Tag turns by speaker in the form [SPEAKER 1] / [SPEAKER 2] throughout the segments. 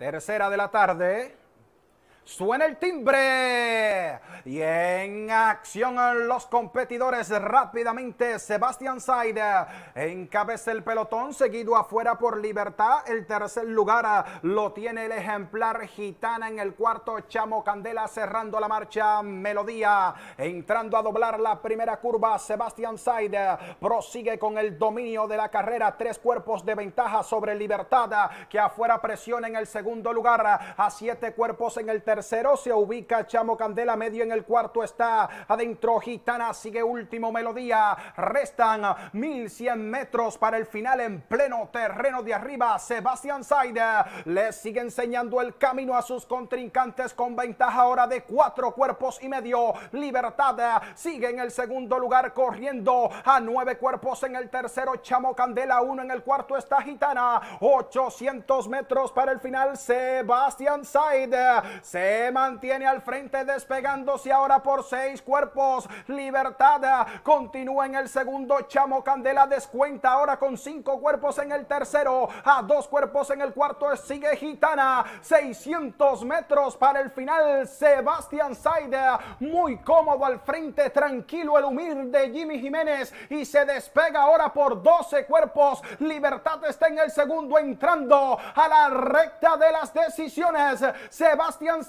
[SPEAKER 1] Tercera de la tarde. Suena el timbre y en acción los competidores rápidamente. Sebastian Said encabeza el pelotón, seguido afuera por Libertad. El tercer lugar ah, lo tiene el ejemplar Gitana en el cuarto. Chamo Candela cerrando la marcha. Melodía entrando a doblar la primera curva. Sebastián Said prosigue con el dominio de la carrera. Tres cuerpos de ventaja sobre Libertad ah, que afuera presiona en el segundo lugar. Ah, a siete cuerpos en el tercer tercero se ubica Chamo Candela, medio en el cuarto está adentro Gitana, sigue último Melodía. Restan 1100 metros para el final en pleno terreno de arriba. Sebastián Saida le sigue enseñando el camino a sus contrincantes con ventaja ahora de cuatro cuerpos y medio. Libertad eh, sigue en el segundo lugar corriendo a nueve cuerpos en el tercero. Chamo Candela, uno en el cuarto está Gitana. 800 metros para el final. Sebastián Saida se mantiene al frente despegándose ahora por seis cuerpos. Libertad continúa en el segundo. Chamo Candela descuenta ahora con cinco cuerpos en el tercero. A dos cuerpos en el cuarto sigue Gitana. 600 metros para el final. Sebastián Saida muy cómodo al frente. Tranquilo el humilde Jimmy Jiménez. Y se despega ahora por 12 cuerpos. Libertad está en el segundo entrando a la recta de las decisiones. Sebastián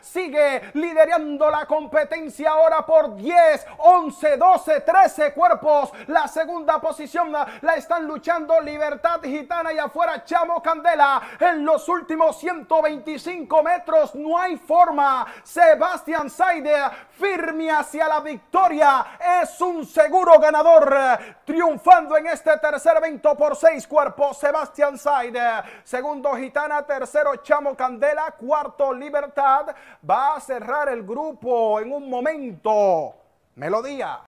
[SPEAKER 1] sigue liderando la competencia ahora por 10, 11, 12, 13 cuerpos. La segunda posición la están luchando Libertad Gitana y afuera Chamo Candela. En los últimos 125 metros no hay forma. Sebastián Saide firme hacia la victoria. Es un seguro ganador. Triunfando en este tercer evento por seis cuerpos. Sebastián Saide. Segundo Gitana. Tercero Chamo Candela. Cuarto Libertad va a cerrar el grupo en un momento. Melodía.